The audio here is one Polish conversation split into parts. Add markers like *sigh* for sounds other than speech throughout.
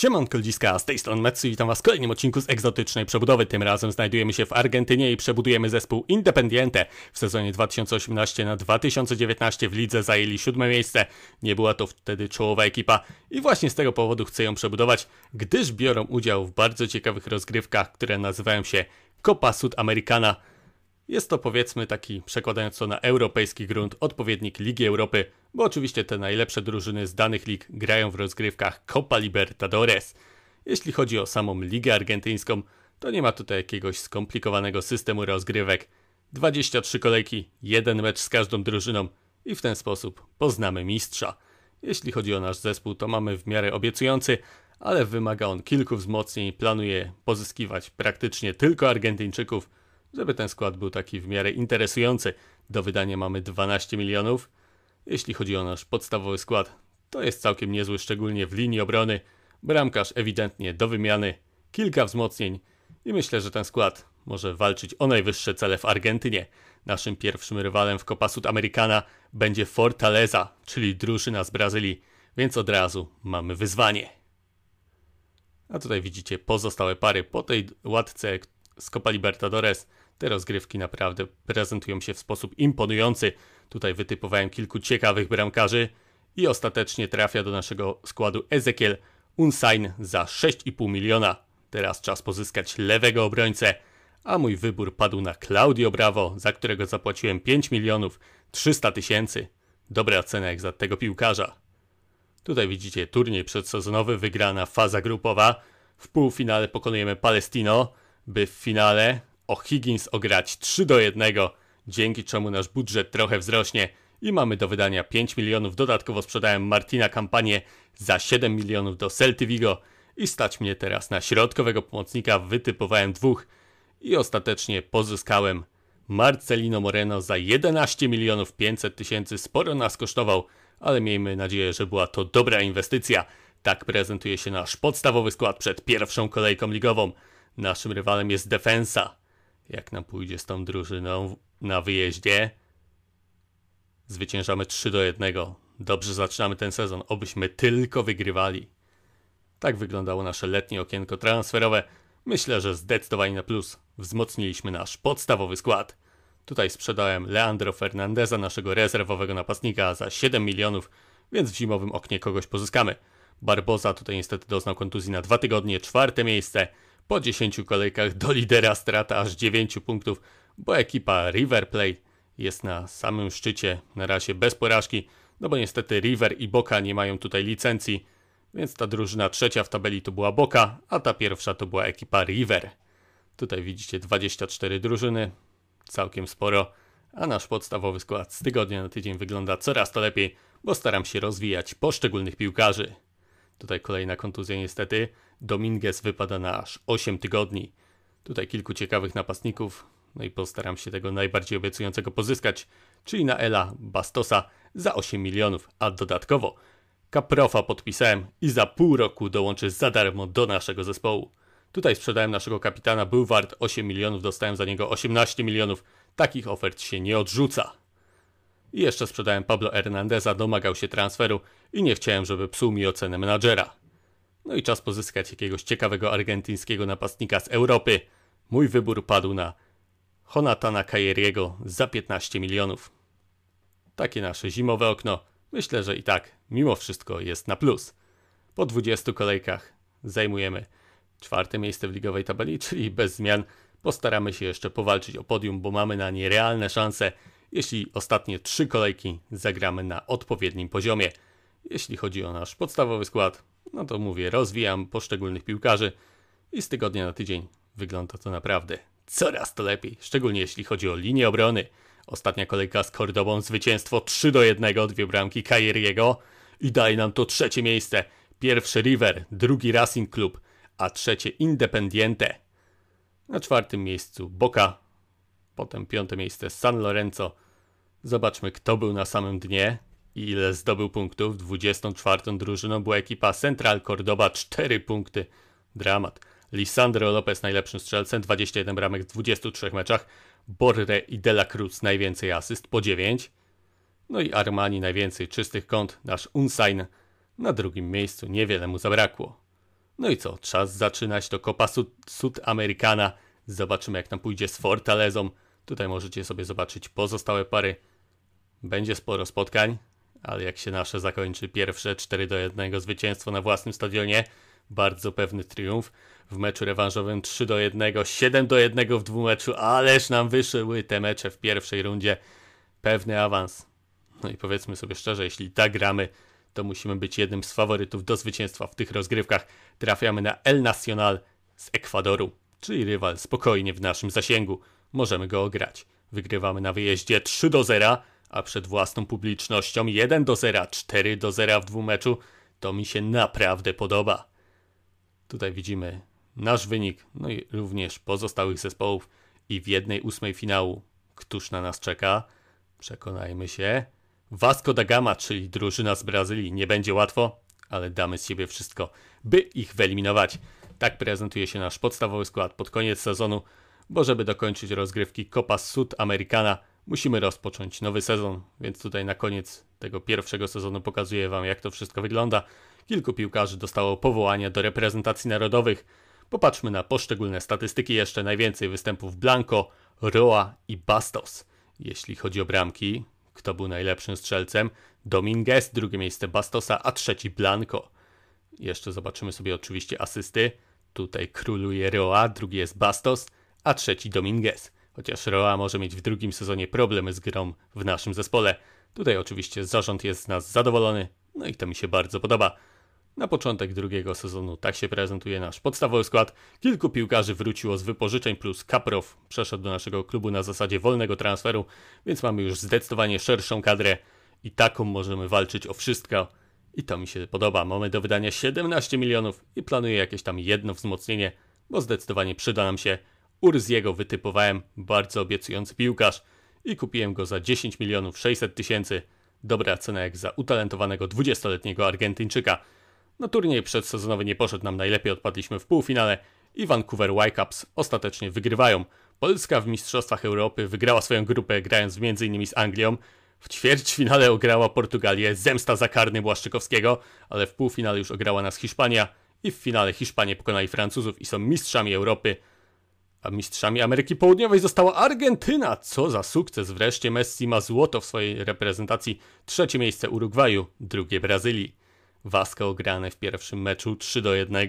Siemanko ludziska, z tej strony Metsu i witam was w kolejnym odcinku z egzotycznej przebudowy. Tym razem znajdujemy się w Argentynie i przebudujemy zespół Independiente. W sezonie 2018 na 2019 w lidze zajęli siódme miejsce. Nie była to wtedy czołowa ekipa i właśnie z tego powodu chcę ją przebudować, gdyż biorą udział w bardzo ciekawych rozgrywkach, które nazywają się Copa Sudamericana. Jest to powiedzmy taki, przekładając to na europejski grunt, odpowiednik Ligi Europy, bo oczywiście te najlepsze drużyny z danych lig grają w rozgrywkach Copa Libertadores. Jeśli chodzi o samą Ligę Argentyńską, to nie ma tutaj jakiegoś skomplikowanego systemu rozgrywek. 23 kolejki, jeden mecz z każdą drużyną i w ten sposób poznamy mistrza. Jeśli chodzi o nasz zespół, to mamy w miarę obiecujący, ale wymaga on kilku wzmocnień i planuje pozyskiwać praktycznie tylko Argentyńczyków – żeby ten skład był taki w miarę interesujący. Do wydania mamy 12 milionów. Jeśli chodzi o nasz podstawowy skład, to jest całkiem niezły, szczególnie w linii obrony. Bramkarz ewidentnie do wymiany, kilka wzmocnień i myślę, że ten skład może walczyć o najwyższe cele w Argentynie. Naszym pierwszym rywalem w Copa Amerykana będzie Fortaleza, czyli drużyna z Brazylii, więc od razu mamy wyzwanie. A tutaj widzicie pozostałe pary po tej łatce z Copa Libertadores. Te rozgrywki naprawdę prezentują się w sposób imponujący. Tutaj wytypowałem kilku ciekawych bramkarzy i ostatecznie trafia do naszego składu Ezekiel Unsign za 6,5 miliona. Teraz czas pozyskać lewego obrońcę, a mój wybór padł na Claudio Bravo, za którego zapłaciłem 5 milionów 300 tysięcy. Dobra cena jak za tego piłkarza. Tutaj widzicie turniej przedsezonowy, wygrana faza grupowa. W półfinale pokonujemy Palestino, by w finale o Higgins ograć 3 do 1, dzięki czemu nasz budżet trochę wzrośnie i mamy do wydania 5 milionów. Dodatkowo sprzedałem Martina kampanię za 7 milionów do Celty Vigo i stać mnie teraz na środkowego pomocnika. Wytypowałem dwóch i ostatecznie pozyskałem Marcelino Moreno za 11 milionów 500 tysięcy. Sporo nas kosztował, ale miejmy nadzieję, że była to dobra inwestycja. Tak prezentuje się nasz podstawowy skład przed pierwszą kolejką ligową. Naszym rywalem jest defensa jak nam pójdzie z tą drużyną na wyjeździe. Zwyciężamy 3 do 1. Dobrze zaczynamy ten sezon, obyśmy tylko wygrywali. Tak wyglądało nasze letnie okienko transferowe. Myślę, że zdecydowanie na plus. Wzmocniliśmy nasz podstawowy skład. Tutaj sprzedałem Leandro Fernandeza, naszego rezerwowego napastnika, za 7 milionów, więc w zimowym oknie kogoś pozyskamy. Barboza tutaj niestety doznał kontuzji na dwa tygodnie, czwarte miejsce. Po 10 kolejkach do lidera strata aż 9 punktów, bo ekipa River Play jest na samym szczycie, na razie bez porażki, no bo niestety River i Boca nie mają tutaj licencji, więc ta drużyna trzecia w tabeli to była Boca, a ta pierwsza to była ekipa River. Tutaj widzicie 24 drużyny, całkiem sporo, a nasz podstawowy skład z tygodnia na tydzień wygląda coraz to lepiej, bo staram się rozwijać poszczególnych piłkarzy. Tutaj kolejna kontuzja niestety, Dominguez wypada na aż 8 tygodni. Tutaj kilku ciekawych napastników, no i postaram się tego najbardziej obiecującego pozyskać, czyli na Ela Bastosa za 8 milionów, a dodatkowo Kaprofa podpisałem i za pół roku dołączy za darmo do naszego zespołu. Tutaj sprzedałem naszego kapitana, był wart 8 milionów, dostałem za niego 18 milionów. Takich ofert się nie odrzuca. I jeszcze sprzedałem Pablo Hernandeza, domagał się transferu i nie chciałem, żeby psuł mi ocenę menadżera. No i czas pozyskać jakiegoś ciekawego argentyńskiego napastnika z Europy. Mój wybór padł na Honatana Kajeriego za 15 milionów. Takie nasze zimowe okno. Myślę, że i tak mimo wszystko jest na plus. Po 20 kolejkach zajmujemy czwarte miejsce w ligowej tabeli, *laughs* czyli bez zmian postaramy się jeszcze powalczyć o podium, bo mamy na nie realne szanse, jeśli ostatnie trzy kolejki zagramy na odpowiednim poziomie. Jeśli chodzi o nasz podstawowy skład, no to mówię, rozwijam poszczególnych piłkarzy i z tygodnia na tydzień wygląda to naprawdę coraz to lepiej, szczególnie jeśli chodzi o linię obrony. Ostatnia kolejka z Kordobą, zwycięstwo 3 do 1, dwie bramki Kajeriego i daje nam to trzecie miejsce. Pierwszy River, drugi Racing Club, a trzecie Independiente. Na czwartym miejscu Boca, potem piąte miejsce San Lorenzo. Zobaczmy, kto był na samym dnie. Ile zdobył punktów? 24 drużyną była ekipa Central Cordoba 4 punkty. Dramat. Lisandro Lopez najlepszym strzelcem 21 bramek w 23 meczach. Borre i De La Cruz najwięcej asyst po 9. No i Armani najwięcej czystych kąt, nasz Unsign na drugim miejscu, niewiele mu zabrakło. No i co, czas zaczynać to Copa Sud, Sud Amerykana. Zobaczymy jak nam pójdzie z Fortalezą. Tutaj możecie sobie zobaczyć pozostałe pary. Będzie sporo spotkań ale jak się nasze zakończy pierwsze 4 do 1 zwycięstwo na własnym stadionie, bardzo pewny triumf. W meczu rewanżowym 3 do 1, 7 do 1 w dwumeczu, ależ nam wyszyły te mecze w pierwszej rundzie. Pewny awans. No i powiedzmy sobie szczerze, jeśli tak gramy, to musimy być jednym z faworytów do zwycięstwa w tych rozgrywkach. Trafiamy na El Nacional z Ekwadoru, czyli rywal spokojnie w naszym zasięgu. Możemy go ograć. Wygrywamy na wyjeździe 3 do 0 a przed własną publicznością 1 do 0, 4 do 0 w dwumeczu, to mi się naprawdę podoba. Tutaj widzimy nasz wynik, no i również pozostałych zespołów i w jednej ósmej finału, któż na nas czeka? Przekonajmy się. Vasco da Gama, czyli drużyna z Brazylii. Nie będzie łatwo, ale damy z siebie wszystko, by ich wyeliminować. Tak prezentuje się nasz podstawowy skład pod koniec sezonu, bo żeby dokończyć rozgrywki Copa Sud Americana – musimy rozpocząć nowy sezon, więc tutaj na koniec tego pierwszego sezonu pokazuję Wam, jak to wszystko wygląda. Kilku piłkarzy dostało powołania do reprezentacji narodowych. Popatrzmy na poszczególne statystyki. Jeszcze najwięcej występów Blanco, Roa i Bastos. Jeśli chodzi o bramki, kto był najlepszym strzelcem? Dominguez, drugie miejsce Bastosa, a trzeci Blanco. Jeszcze zobaczymy sobie oczywiście asysty. Tutaj króluje Roa, drugi jest Bastos, a trzeci Dominguez chociaż Roa może mieć w drugim sezonie problemy z grą w naszym zespole. Tutaj oczywiście zarząd jest z nas zadowolony, no i to mi się bardzo podoba. Na początek drugiego sezonu tak się prezentuje nasz podstawowy skład. Kilku piłkarzy wróciło z wypożyczeń, plus Kaprow przeszedł do naszego klubu na zasadzie wolnego transferu, więc mamy już zdecydowanie szerszą kadrę i taką możemy walczyć o wszystko. I to mi się podoba. Mamy do wydania 17 milionów i planuję jakieś tam jedno wzmocnienie, bo zdecydowanie przyda nam się Urziego wytypowałem bardzo obiecujący piłkarz i kupiłem go za 10 milionów 600 tysięcy. Dobra cena jak za utalentowanego 20-letniego Argentyńczyka. Na turniej przedsezonowy nie poszedł nam najlepiej, odpadliśmy w półfinale i Vancouver Whitecaps ostatecznie wygrywają. Polska w Mistrzostwach Europy wygrała swoją grupę grając m.in. z Anglią. W ćwierćfinale ograła Portugalię, zemsta za karny Błaszczykowskiego, ale w półfinale już ograła nas Hiszpania i w finale Hiszpanie pokonali Francuzów i są mistrzami Europy – a mistrzami Ameryki Południowej została Argentyna. Co za sukces! Wreszcie Messi ma złoto w swojej reprezentacji. Trzecie miejsce Urugwaju, drugie Brazylii. Vasco ograne w pierwszym meczu 3 do 1.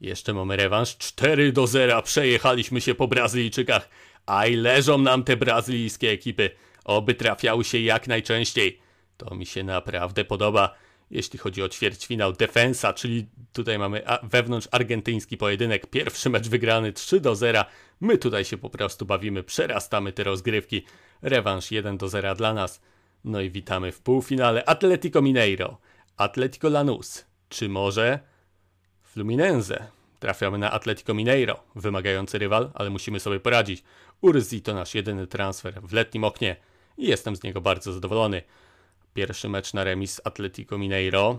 Jeszcze mamy rewanż 4 do 0. Przejechaliśmy się po Brazylijczykach. Aj, leżą nam te brazylijskie ekipy. Oby trafiały się jak najczęściej. To mi się naprawdę podoba jeśli chodzi o ćwierćfinał defensa, czyli tutaj mamy wewnątrz argentyński pojedynek, pierwszy mecz wygrany 3 do 0. My tutaj się po prostu bawimy, przerastamy te rozgrywki. Rewanż 1 do 0 dla nas. No i witamy w półfinale Atletico Mineiro, Atletico Lanús, czy może Fluminense. Trafiamy na Atletico Mineiro, wymagający rywal, ale musimy sobie poradzić. Urzi to nasz jedyny transfer w letnim oknie i jestem z niego bardzo zadowolony. Pierwszy mecz na remis z Atletico Mineiro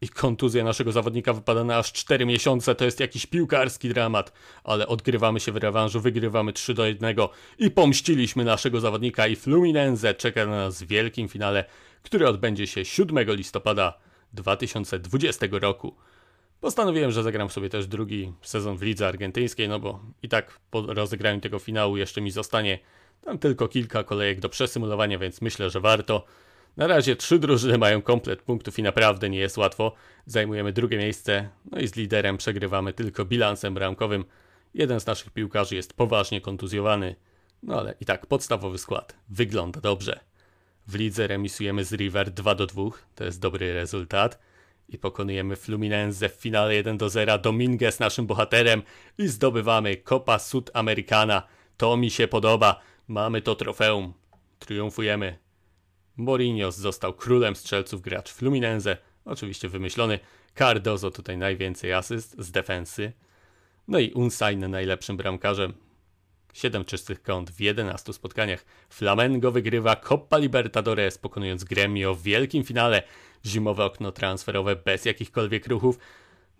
i kontuzja naszego zawodnika wypada na aż 4 miesiące. To jest jakiś piłkarski dramat, ale odgrywamy się w rewanżu, wygrywamy 3 do 1 i pomściliśmy naszego zawodnika i Fluminense czeka na nas w wielkim finale, który odbędzie się 7 listopada 2020 roku. Postanowiłem, że zagram sobie też drugi sezon w lidze argentyńskiej, no bo i tak po rozegraniu tego finału jeszcze mi zostanie tam tylko kilka kolejek do przesymulowania, więc myślę, że warto. Na razie trzy drużyny mają komplet punktów i naprawdę nie jest łatwo. Zajmujemy drugie miejsce, no i z liderem przegrywamy tylko bilansem bramkowym. Jeden z naszych piłkarzy jest poważnie kontuzjowany, no ale i tak podstawowy skład wygląda dobrze. W lidze remisujemy z River 2 do 2, to jest dobry rezultat. I pokonujemy Fluminense w finale 1 do 0. Dominguez naszym bohaterem i zdobywamy Copa Sudamericana. To mi się podoba. Mamy to trofeum. Triumfujemy. Mourinho został królem strzelców gracz Fluminense, oczywiście wymyślony. Cardozo tutaj najwięcej asyst z defensy. No i Unsain najlepszym bramkarzem. 7 czystych kąt w 11 spotkaniach. Flamengo wygrywa Copa Libertadores, pokonując Gremio w wielkim finale. Zimowe okno transferowe bez jakichkolwiek ruchów.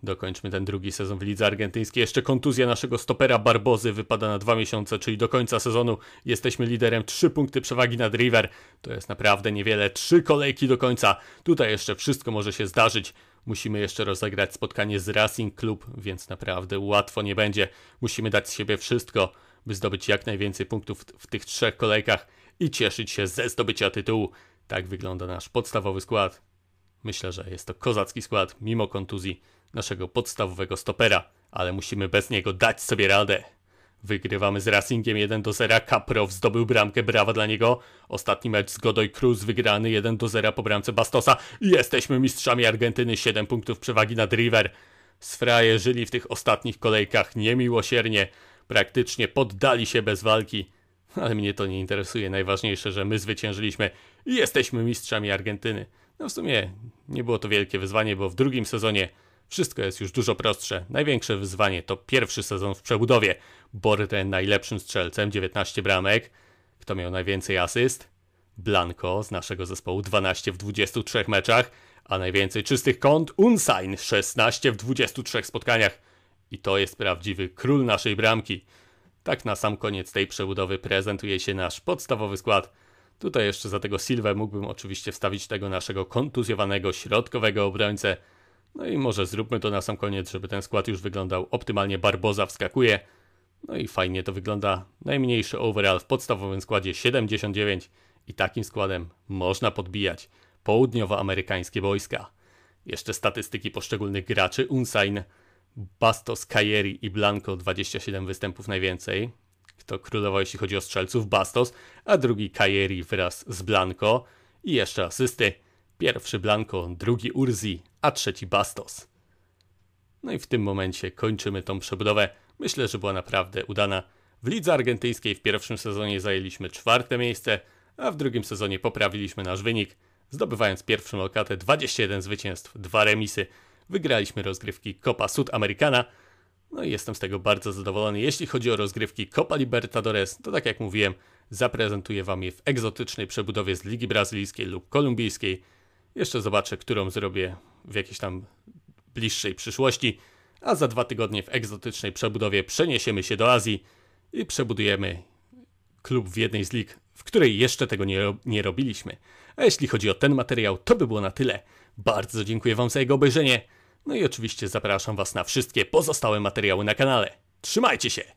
Dokończmy ten drugi sezon w lidze argentyńskiej. Jeszcze kontuzja naszego stopera Barbozy wypada na dwa miesiące, czyli do końca sezonu jesteśmy liderem. Trzy punkty przewagi nad River. To jest naprawdę niewiele. Trzy kolejki do końca. Tutaj jeszcze wszystko może się zdarzyć. Musimy jeszcze rozegrać spotkanie z Racing Club, więc naprawdę łatwo nie będzie. Musimy dać z siebie wszystko, by zdobyć jak najwięcej punktów w tych trzech kolejkach i cieszyć się ze zdobycia tytułu. Tak wygląda nasz podstawowy skład. Myślę, że jest to kozacki skład, mimo kontuzji naszego podstawowego stopera, ale musimy bez niego dać sobie radę. Wygrywamy z Racingiem 1 do 0. Kaprow zdobył bramkę, brawa dla niego. Ostatni mecz z Godoy Cruz wygrany 1 do 0 po bramce Bastosa. Jesteśmy mistrzami Argentyny, 7 punktów przewagi nad River. Sfraje żyli w tych ostatnich kolejkach niemiłosiernie. Praktycznie poddali się bez walki. Ale mnie to nie interesuje. Najważniejsze, że my zwyciężyliśmy i jesteśmy mistrzami Argentyny. No w sumie nie było to wielkie wyzwanie, bo w drugim sezonie wszystko jest już dużo prostsze. Największe wyzwanie to pierwszy sezon w przebudowie. Borte najlepszym strzelcem, 19 bramek. Kto miał najwięcej asyst? Blanco z naszego zespołu, 12 w 23 meczach, a najwięcej czystych kąt Unsign, 16 w 23 spotkaniach. I to jest prawdziwy król naszej bramki. Tak na sam koniec tej przebudowy prezentuje się nasz podstawowy skład. Tutaj jeszcze za tego Silwę mógłbym oczywiście wstawić tego naszego kontuzjowanego środkowego obrońcę. No i może zróbmy to na sam koniec, żeby ten skład już wyglądał optymalnie. Barboza wskakuje. No i fajnie to wygląda. Najmniejszy overall w podstawowym składzie 79 i takim składem można podbijać południowoamerykańskie wojska. Jeszcze statystyki poszczególnych graczy Unsign Bastos, Kajeri i Blanco 27 występów najwięcej. Kto królował jeśli chodzi o strzelców? Bastos, a drugi Kajeri wraz z Blanco i jeszcze asysty. Pierwszy Blanco, drugi Urzi, a trzeci Bastos. No i w tym momencie kończymy tą przebudowę. Myślę, że była naprawdę udana. W lidze argentyńskiej w pierwszym sezonie zajęliśmy czwarte miejsce, a w drugim sezonie poprawiliśmy nasz wynik, zdobywając pierwszą lokatę 21 zwycięstw, dwa remisy. Wygraliśmy rozgrywki Copa Sudamericana. No i jestem z tego bardzo zadowolony. Jeśli chodzi o rozgrywki Copa Libertadores, to tak jak mówiłem, zaprezentuję Wam je w egzotycznej przebudowie z Ligi Brazylijskiej lub Kolumbijskiej. Jeszcze zobaczę, którą zrobię w jakiejś tam bliższej przyszłości. A za dwa tygodnie w egzotycznej przebudowie przeniesiemy się do Azji i przebudujemy klub w jednej z lig, w której jeszcze tego nie, nie robiliśmy. A jeśli chodzi o ten materiał, to by było na tyle. Bardzo dziękuję Wam za jego obejrzenie. No i oczywiście zapraszam Was na wszystkie pozostałe materiały na kanale. Trzymajcie się!